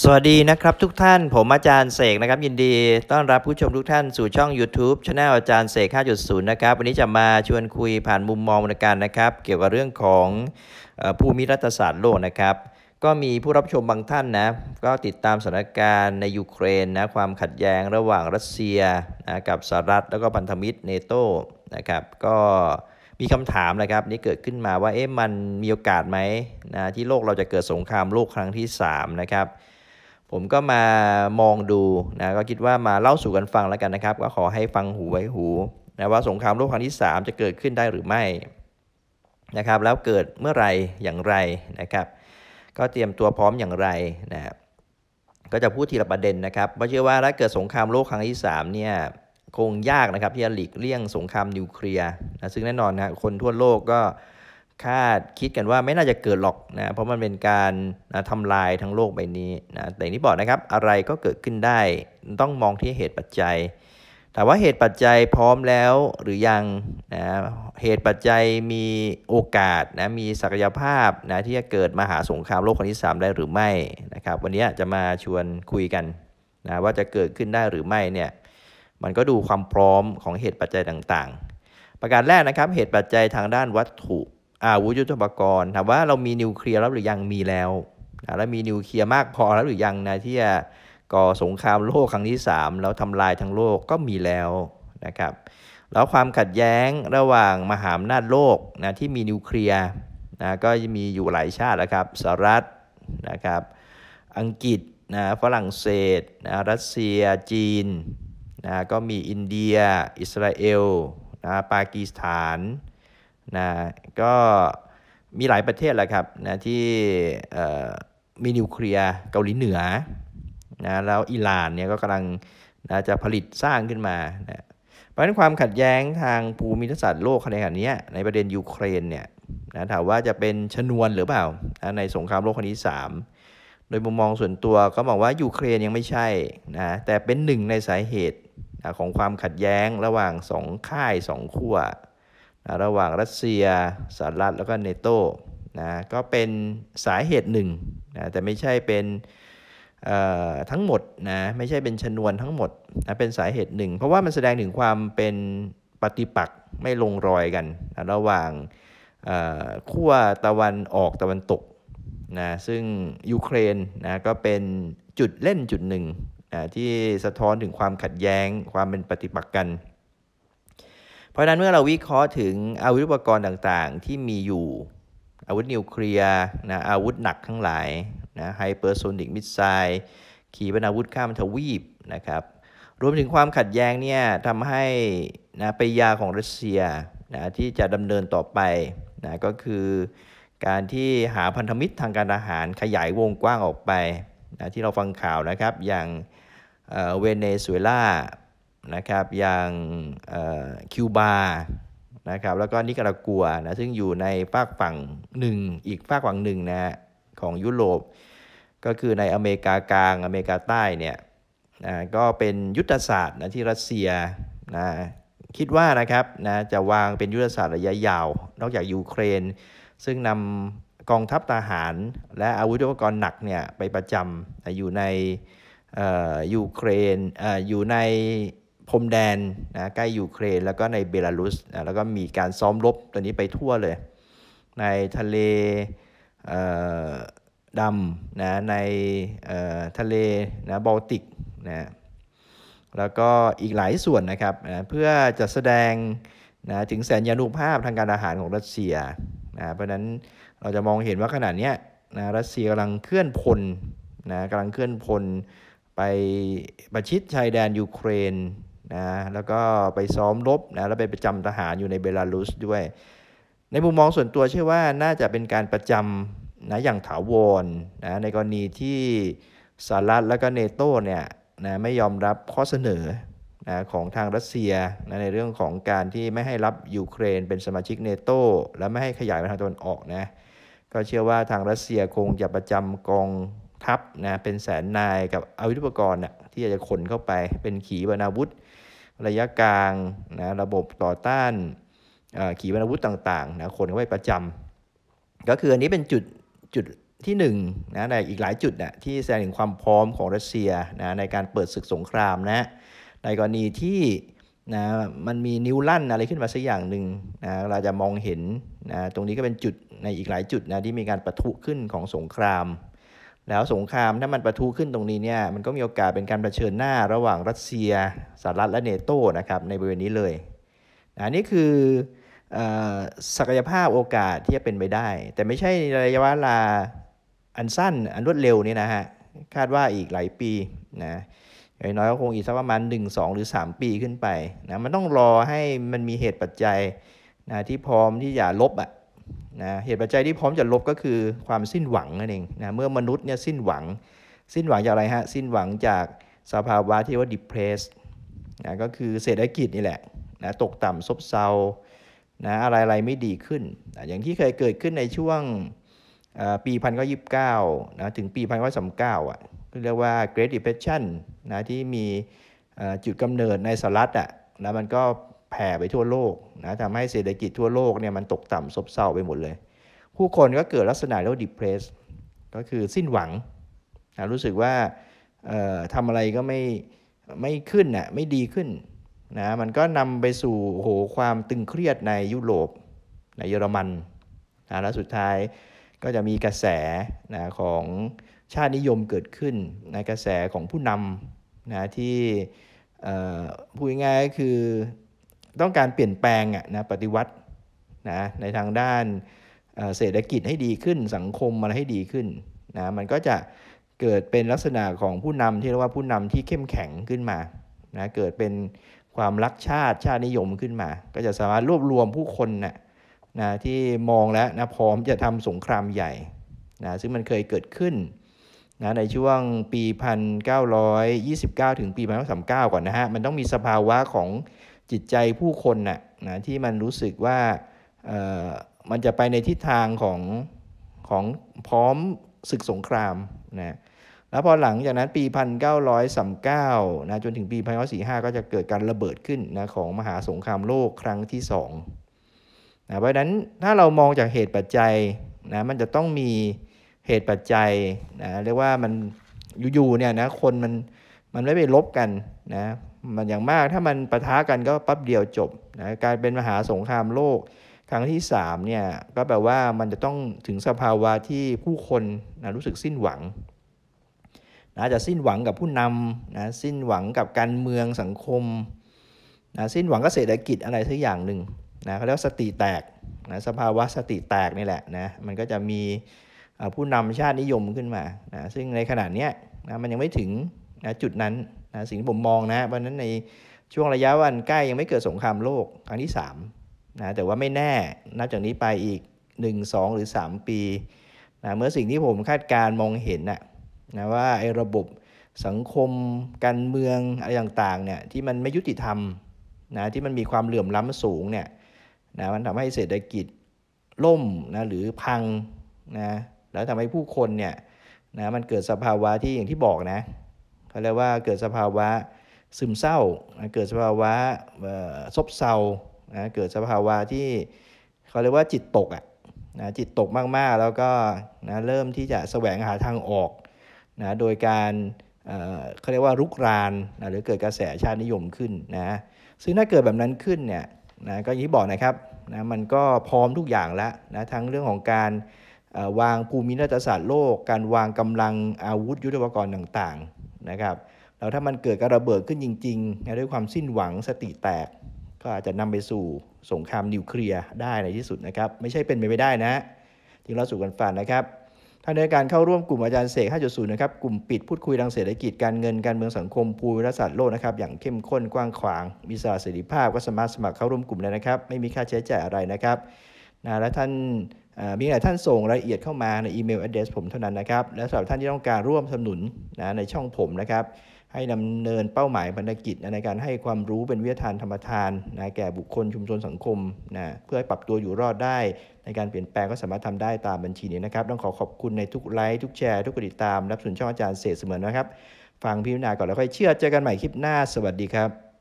สวัสดีนะครับทุกท่าน ผมอาจารย์เสกนะครับ ยินดีต้อนรับผู้ชมทุกท่านสู่ช่อง YouTube ชา n e l อาจารย์เสก 5.0 นะครับ วันนี้จะมาชวนคุยผ่านมุมมองวรการนะครับ เกี่ยวกับเรื่องของผู้มิรัฐศาสตร์โลกนะครับ ก็มีผู้รับชมบางท่านนะ ก็ติดตามสถานการณ์ในยูเครนนะ ความขัดแย้ง ระหว่างรัสเซียนะกับสหรัฐแล้วก็พันธมิตรเนโตนะครับ ก็มีคำถามนะครับ นี่เกิดขึ้นมาว่าเอ๊ะมันมีโอกาสไหมนะที่โลกเราจะเกิดสงครามโลกครั้งที่ 3 นะครับผมก็มามองดูนะก็คิดว่ามาเล่าสู่กันฟังแล้วกันนะครับ ก็ขอให้ฟังหูไว้หูนะว่าสงครามโลกครั้งที่ 3 จะเกิดขึ้นได้หรือไม่นะครับ แล้วเกิดเมื่อไรอย่างไรนะครับ ก็เตรียมตัวพร้อมอย่างไรนะก็จะพูดทีละประเด็นนะครับเพราะเชื่อว่าถ้าเกิดสงครามโลกครั้งที่3เนี่ยคงยากนะครับที่จะหลีกเลี่ยงสงครามนิวเคลียร์นะซึ่งแน่นอนนะคนทั่วโลกก็คาดคิดกันว่าไม่น่าจะเกิดหรอกนะ เพราะมันเป็นการนะทำลายทั้งโลกใบนี้นะ แต่นี่บอกนะครับ อะไรก็เกิดขึ้นได้ ต้องมองที่เหตุปัจจัยถามว่าเหตุปัจจัยพร้อมแล้วหรือยังนะเหตุปัจจัยมีโอกาสนะมีศักยภาพนะที่จะเกิดมหาสงครามโลกครั้งที่ 3 ได้หรือไม่นะครับ วันนี้จะมาชวนคุยกันนะว่าจะเกิดขึ้นได้หรือไม่เนี่ย มันก็ดูความพร้อมของเหตุปัจจัยต่างๆ ประการแรกนะครับ เหตุปัจจัยทางด้านวัตถุอาวุธยุทโธปกรณ์ถามว่าเรามีนิวเคลียร์แล้วหรือยังมีแล้ว แล้วมีนิวเคลียร์มากพอแล้วหรือยังนะที่จะก่อสงครามโลกครั้งที่ 3 แล้วทำลายทั้งโลกก็มีแล้วนะครับ แล้วความขัดแย้งระหว่างมหาอำนาจโลกนะที่มีนิวเคลียร์นะก็มีอยู่หลายชาติแล้วครับสหรัฐนะครับอังกฤษนะฝรั่งเศสนะรัสเซียจีนนะก็มีอินเดีย อิสราเอลนะปากีสถานนะก็มีหลายประเทศแหละครับนะที่มีนิวเคลียร์เกาหลีเหนือนะแล้วอิหร่านเนี่ยก็กำลังนะจะผลิตสร้างขึ้นมานะเพราะฉะนั้นความขัดแย้งทางภูมิทัศน์โลกขนขณะนี้ในประเด็นยูเครนเนี่ยนะถามว่าจะเป็นชนวนหรือเปล่านะในสงครามโลกครั้งที่ 3 โดยมุมมองส่วนตัวก็บอกว่า ยูเครนยังไม่ใช่นะแต่เป็นหนึ่งในสาเหตุของความขัดแย้งระหว่างสองค่ายสองขั้วนะระหว่างรัสเซียสหรัฐ แล้วก็เนโตนะก็เป็นสาเหตุหนึ่งนะแต่ไม่ใช่เป็นทั้งหมดนะไม่ใช่เป็นชนวนทั้งหมดนะเป็นสาเหตุหนึ่ง เพราะว่ามันแสดงถึงความเป็นปฏิปักษ์ไม่ลงรอยกันนะระหว่างขั้วตะวันออกตะวันตกนะซึ่งยูเครนนะก็เป็นจุดเล่นจุดหนึ่งนะที่สะท้อนถึงความขัดแย้งความเป็นปฏิปักษ์กันเพราะนั้นเมื่อเราวิเคราะห์ถึงอาวุธอุปกรณ์ต่างๆ ที่มีอยู่อาวุธนิวเคลียร์นะอาวุธหนักทั้งหลายนะไฮเปอร์โซนิกมิสไซล์ขีปนาวุธข้ามทวีปนะครับรวมถึงความขัดแย้งเนี่ยทำให้นะปยาของรัสเซียนะที่จะดำเนินต่อไปนะก็คือการที่หาพันธมิตรทางการทหารขยายวงกว้างออกไปนะที่เราฟังข่าวนะครับอย่างเวเนซุเอลานะครับอย่างคิวบานะครับแล้วก็นิการากัวนะซึ่งอยู่ในภาคฝั่งหนึ่งอีกภาคฝั่งหนึ่งนะของยุโรปก็คือในอเมริกากลางอเมริกาใต้เนี่ยนะก็เป็นยุทธศาสตร์นะที่รัสเซียนะคิดว่านะครับนะจะวางเป็นยุทธศาสตร์ระยะยาว นอกจากยูเครน ซึ่งนำกองทัพทหารและอาวุธอุปกรณ์หนักเนี่ยไปประจำอยู่ในอยูเครนออยู่ในพรมแดนนะใกล้ยูเครนแล้วก็ในเบลารุสนะแล้วก็มีการซ้อมรบตัวนี้ไปทั่วเลยในทะเลดำนะในทะเลนะบอลติกนะแล้วก็อีกหลายส่วนนะครับนะเพื่อจะแสดงนะถึงแสนยานุภาพทางการอาหารของรัสเซียนะเพราะนั้นเราจะมองเห็นว่าขนาดนี้นะรัสเซียกำลังเคลื่อนพลนะกำลังเคลื่อนพลไปประชิดชายแดนยูเครนนะแล้วก็ไปซ้อมรบนะแล้วไปประจำทหารอยู่ในเบลารุสด้วย ในมุมมองส่วนตัวเชื่อว่าน่าจะเป็นการประจำนะ อย่างถาวรนะ ในกรณีที่สหรัฐและก็เนโตเนี่ยนะไม่ยอมรับข้อเสนอนะของทางรัสเซียนะในเรื่องของการที่ไม่ให้รับยูเครน เป็นสมาชิกเนโตและไม่ให้ขยายไปทางตะวันออกนะ ก็เชื่อว่าทางรัสเซียคงจะประจำกองทัพนะเป็นแสนนายกับอาวุธอุปกรณ์นะที่จะขนเข้าไปเป็นขีปนาวุธระยะกลางนะระบบต่อต้าน ขีปนาวุธต่างๆนะคนก็ไปประจำ ก็คืออันนี้เป็นจุดจุดที่1นนะในอีกหลายจุดนะที่แสดงถึงความพร้อมของรัสเซียนะในการเปิดศึกสงครามนะ ในกรณีที่นะมันมีนิ้วลั่นอะไรขึ้นมาสักอย่างหนึ่งนะเราจะมองเห็นนะตรงนี้ก็เป็นจุดในอีกหลายจุดนะที่มีการประทุขึ้นของสงครามแล้วสงครามถ้ามันประทุขึ้นตรงนี้เนี่ยมันก็มีโอกาสเป็นการรเผชิญหน้าระหว่างรัสเซียสหรัฐ และเนโตนะครับในบริเวณนี้เลยอันนี้คือศักยภาพโอกาสที่จะเป็นไปได้ แต่ไม่ใช่ระยะเวลาอันสั้นอันรวดเร็วนี่นะฮะ คาดว่าอีกหลายปีนะอย่างน้อยก็คงอีกสักประมาณ1 2 หรือ 3 ปีขึ้นไปนะมันต้องรอให้มันมีเหตุปัจจัยนะที่พร้อมที่จะลบอะ่ะนะเหตุปัจจัยที่พร้อมจะลบก็คือความสิ้นหวังนั่นเองนะเมื่อมนุษย์เนี่ยสิ้นหวังสิ้นหวังจากอะไรฮะสิ้นหวังจากสภาวะที่ว่า depressed นะก็คือเศรษฐกิจนี่แหละนะตกต่ำซบเซานะอะไร ๆ ไม่ดีขึ้นนะอย่างที่เคยเกิดขึ้นในช่วงปีพันเก้ายี่สิบเก้านะถึงปีพันเก้าสามเก้าอ่ะเรียกว่า Great Depression นะที่มีจุดกำเนิดในสหรัฐอ่ะนะมันก็แผ่ไปทั่วโลกนะทำให้เศรษฐกิจทั่วโลกเนี่ยมันตกต่ำซบเซาไปหมดเลย ผู้คนก็เกิดลักษณะเรียกว่า d e p r e s s ก็คือสิ้นหวังนะรู้สึกว่าทำอะไรก็ไม่ไม่ขึ้นนะ่ะไม่ดีขึ้นนะมันก็นำไปสู่โหความตึงเครียดในยุโรปในเยอรมันนะแล้วสุดท้ายก็จะมีกระแสนะของชาตินิยมเกิดขึ้น ในกระแสของผู้นำนะที่พูดง่ายก็คือต้องการเปลี่ยนแปลงอะนะปฏิวัตินะในทางด้านเศรษฐกิจให้ดีขึ้นสังคมมันให้ดีขึ้นนะมันก็จะเกิดเป็นลักษณะของผู้นำที่เรียกว่าผู้นำที่เข้มแข็งขึ้นมานะเกิดเป็นความรักชาติชาตินิยมขึ้นมา ก็จะสามารถรวบรวมผู้คนนะนะที่มองแล้วนะพร้อมจะทำสงครามใหญ่นะซึ่งมันเคยเกิดขึ้นนะในช่วงปี 1929ถึงปี1939ก่อนนะฮะมันต้องมีสภาวะของจิตใจผู้คนนะ่ะนะที่มันรู้สึกว่ามันจะไปในทิศทางของของพร้อมศึกสงครามนะแล้วพอหลังจากนั้นปี 1939นะจนถึงปี1945ก็จะเกิดการระเบิดขึ้นนะของมหาสงครามโลกครั้งที่2นะเพราะนั้นถ้าเรามองจากเหตุปัจจัยนะมันจะต้องมีเหตุปัจจัยนะเรียกว่ามันอยู่ๆเนี่ยนะคนมันมันไม่ไปลบกันนะมันอย่างมากถ้ามันประทะกันก็ปั๊บเดียวจบนะการเป็นมหาสงครามโลก ครั้งที่3เนี่ยก็แปลว่ามันจะต้องถึงสภาวะที่ผู้คนนะรู้สึกสิ้นหวังนะจะสิ้นหวังกับผู้นำนะ สิ้นหวังกับการเมืองสังคมนะสิ้นหวังกับเศรษฐกิจอะไรสักอย่างหนึ่งนะเขาเรียกสติแตกนะ สภาวะสติแตกนี่แหละนะ มันก็จะมีผู้นำชาตินิยมขึ้นมานะซึ่งในขณะนี้นะมันยังไม่ถึงนะจุดนั้นนะสิ่งที่ผมมองนะ วันนั้นในช่วงระยะวันใกล้ยังไม่เกิดสงครามโลกครั้งที่3นะแต่ว่าไม่แน่นับจากนี้ไปอีก 1 2 หรือ 3 ปีนะเมื่อสิ่งที่ผมคาดการมองเห็นนะนะว่าไอ้ระบบสังคม การเมืองอะไรต่างๆเนี่ยที่มันไม่ยุติธรรมนะที่มันมีความเหลื่อมล้ำสูงเนี่ยนะมันทำให้เศรษฐกิจล่มนะหรือพังนะแล้วทำให้ผู้คนเนี่ยนะมันเกิดสภาวะที่อย่างที่บอกนะเขาเรียกว่าเกิดสภาวะซึมเศร้า เกิดสภาวะซบเซาเกิดสภาวะที่เขาเรียกว่าจิตตกอ่ะจิตตกมากๆแล้วก็นะเริ่มที่จะแสวงหาทางออกนะโดยการเขาเรียกว่ารุกรานนะหรือเกิดกระแสชาตินิยมขึ้นนะซึ่งถ้าเกิดแบบนั้นขึ้นเนี่ยนะก็อย่างที่บอกนะครับนะมันก็พร้อมทุกอย่างแล้วนะทั้งเรื่องของการวางภูมิรัฐศาสตร์โลก การวางกำลังอาวุธยุทโธปกรณ์ต่างนะครับแล้วถ้ามันเกิดการระเบิดขึ้นจริง ๆ ด้วยความสิ้นหวังสติแตกก็อาจจะนำไปสู่สงครามนิวเคลียร์ได้ในที่สุดนะครับ ไม่ใช่เป็นไปไม่ได้นะจึงเราสู่กันฟันนะครับทางในการเข้าร่วมกลุ่มอาจารย์เสก5.0นะครับกลุ่มปิดพูดคุยทางเศรษฐกิจการเงินการเมืองสังคมภูมิรัศดรโลกนะครับอย่างเข้มข้นกว้างขวางมีสารเสรีภาพ ก็สามารถสมัครเข้าร่วมกลุ่มได้นะครับ ไม่มีค่าใช้จ่ายอะไรนะครับนะและท่านมีหลายท่านส่งรายละเอียดเข้ามาในอีเมลแอดเดสผมเท่านั้นนะครับ และสำหรับท่านที่ต้องการร่วมสนับสนุนนะในช่องผมนะครับ ให้ดำเนินเป้าหมายบรรกิจ ในการให้ความรู้เป็นวิทยาทานธรรมทานนะแก่บุคคลชุมชนสังคมนะเพื่อให้ปรับตัวอยู่รอดได้ ในการเปลี่ยนแปลงก็สามารถทำได้ตามบัญชีนี้นะครับต้องขอขอบคุณในทุกไลค์ทุกแชร์ทุกกดติดตามรับสนุนช่องอาจารย์เสษเสมอนะครับฟังพิจารณาก่อนแล้วค่อยเชื่อเจอกันใหม่คลิปหน้าสวัสดีครับ